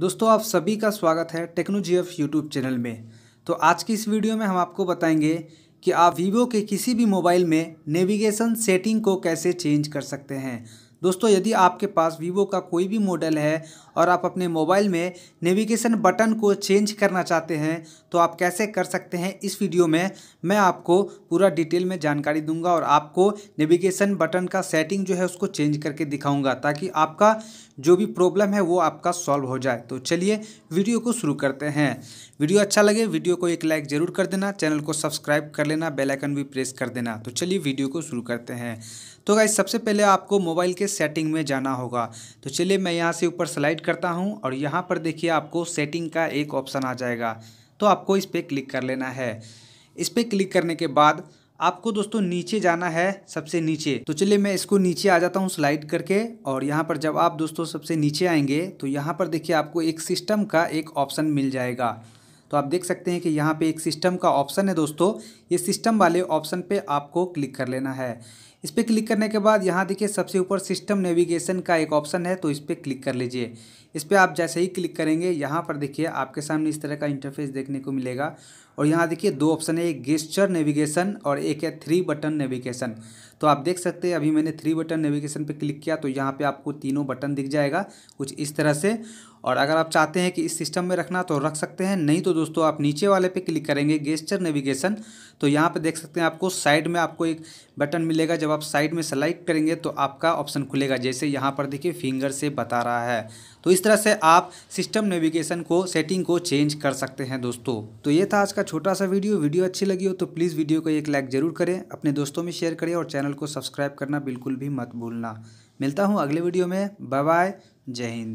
दोस्तों आप सभी का स्वागत है टेक्नोजी एफ यूट्यूब चैनल में तो आज की इस वीडियो में हम आपको बताएंगे कि आप वीवो के किसी भी मोबाइल में नेविगेशन सेटिंग को कैसे चेंज कर सकते हैं दोस्तों यदि आपके पास वीवो का कोई भी मॉडल है और आप अपने मोबाइल में नेविगेशन बटन को चेंज करना चाहते हैं तो आप कैसे कर सकते हैं इस वीडियो में मैं आपको पूरा डिटेल में जानकारी दूंगा और आपको नेविगेशन बटन का सेटिंग जो है उसको चेंज करके दिखाऊंगा ताकि आपका जो भी प्रॉब्लम है वो आपका सॉल्व हो जाए तो चलिए वीडियो को शुरू करते हैं वीडियो अच्छा लगे वीडियो को एक लाइक ज़रूर कर देना चैनल को सब्सक्राइब कर लेना बेलाइकन भी प्रेस कर देना तो चलिए वीडियो को शुरू करते हैं तो गाइज सबसे पहले आपको मोबाइल के सेटिंग में जाना होगा तो चलिए मैं यहाँ से ऊपर स्लाइड करता हूँ और यहाँ पर देखिए आपको सेटिंग का एक ऑप्शन आ जाएगा तो आपको इस पर क्लिक कर लेना है इस पर क्लिक करने के बाद आपको दोस्तों नीचे जाना है सबसे नीचे तो चलिए मैं इसको नीचे आ जाता हूँ स्लाइड करके और यहाँ पर जब आप दोस्तों सबसे नीचे आएंगे तो यहाँ पर देखिए आपको एक सिस्टम का एक ऑप्शन मिल जाएगा तो आप देख सकते हैं कि यहाँ पे एक सिस्टम का ऑप्शन है दोस्तों ये सिस्टम वाले ऑप्शन पे आपको क्लिक कर लेना है इस पर क्लिक करने के बाद यहाँ देखिए सबसे ऊपर सिस्टम नेविगेशन का एक ऑप्शन है तो इस पर क्लिक कर लीजिए इस पर आप जैसे ही क्लिक करेंगे यहाँ पर देखिए आपके सामने इस तरह का इंटरफेस देखने को मिलेगा और यहाँ देखिए दो ऑप्शन है एक गेस्चर नेविगेशन और एक है थ्री बटन नेविगेशन तो आप देख सकते हैं अभी मैंने थ्री बटन नेविगेशन पे क्लिक किया तो यहाँ पे आपको तीनों बटन दिख जाएगा कुछ इस तरह से और अगर आप चाहते हैं कि इस सिस्टम में रखना तो रख सकते हैं नहीं तो दोस्तों आप नीचे वाले पे क्लिक करेंगे गेस्चर नेविगेशन तो यहाँ पर देख सकते हैं आपको साइड में आपको एक बटन मिलेगा जब आप साइड में सेलेक्ट करेंगे तो आपका ऑप्शन खुलेगा जैसे यहाँ पर देखिए फिंगर से बता रहा है तो इस तरह से आप सिस्टम नेविगेशन को सेटिंग को चेंज कर सकते हैं दोस्तों तो ये था आज का छोटा सा वीडियो वीडियो अच्छी लगी हो तो प्लीज़ वीडियो को एक लाइक ज़रूर करें अपने दोस्तों में शेयर करें और चैनल को सब्सक्राइब करना बिल्कुल भी मत भूलना मिलता हूँ अगले वीडियो में बाय बाय जय हिंद